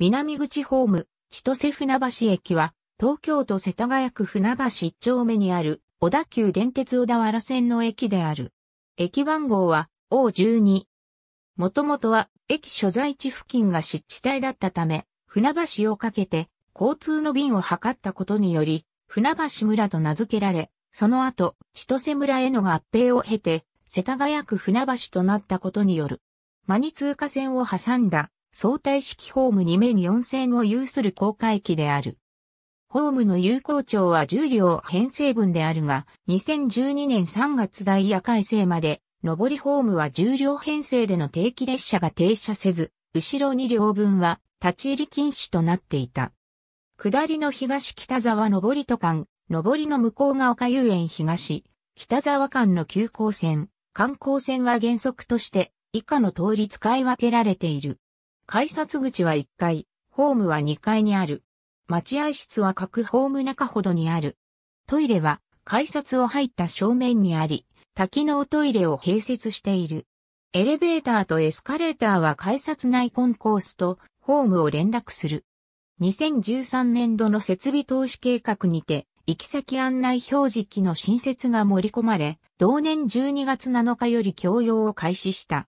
南口ホーム、千歳船橋駅は、東京都世田谷区船橋一丁目にある、小田急電鉄小田原線の駅である。駅番号は、O12。もともとは、駅所在地付近が湿地帯だったため、船橋をかけて、交通の便を図ったことにより、船橋村と名付けられ、その後、千歳村への合併を経て、世田谷区船橋となったことによる。間に通過線を挟んだ相対式ホームに面4線を有する公開機である。ホームの有効長は10両編成分であるが、2012年3月ダイヤ改正まで、上りホームは10両編成での定期列車が停車せず、後ろ2両分は立ち入り禁止となっていた。下りの東北沢上りと間、上りの向こうが丘遊園東、北沢間の急行線、観光線は原則として以下の通り使い分けられている。改札口は1階、ホームは2階にある。待合室は各ホーム中ほどにある。トイレは改札を入った正面にあり、多機能トイレを併設している。エレベーターとエスカレーターは改札内コンコースとホームを連絡する。2013年度の設備投資計画にて、行き先案内表示機の新設が盛り込まれ、同年12月7日より供用を開始した。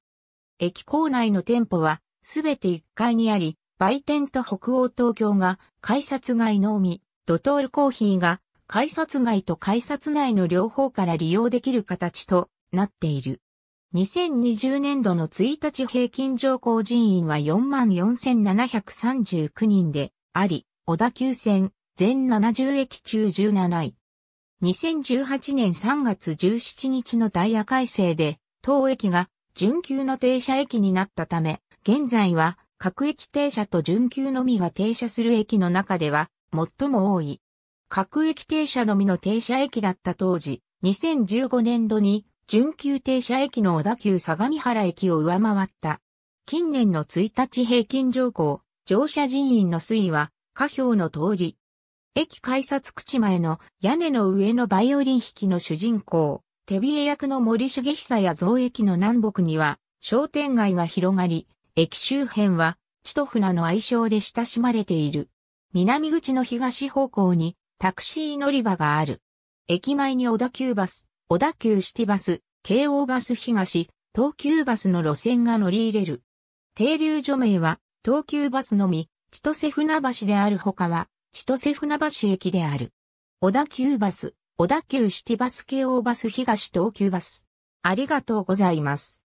駅構内の店舗はすべて1階にあり、売店と北欧東京が改札外のみ、ドトールコーヒーが改札外と改札内の両方から利用できる形となっている。2020年度の1日平均乗降人員は44,739人であり、小田急線全70駅中17位。2018年3月17日のダイヤ改正で、当駅が準急の停車駅になったため、現在は各駅停車と準急のみが停車する駅の中では最も多い。各駅停車のみの停車駅だった当時、2015年度に準急停車駅の小田急相模原駅を上回った。近年の1日平均乗降、乗車人員の推移は、下表の通り。駅改札口前の屋根の上のバイオリン弾きの主人公、手ビエ役の森重久や造駅の南北には、商店街が広がり、駅周辺は、千と船の愛称で親しまれている。南口の東方向にタクシー乗り場がある。駅前に小田急バス、小田急シティバス、京王バス東、東急バスの路線が乗り入れる。停留所名は東急バスのみ、千歳船橋であるほかは、千歳船橋駅である。小田急バス、小田急シティバス京王バス東東急バス。ありがとうございます。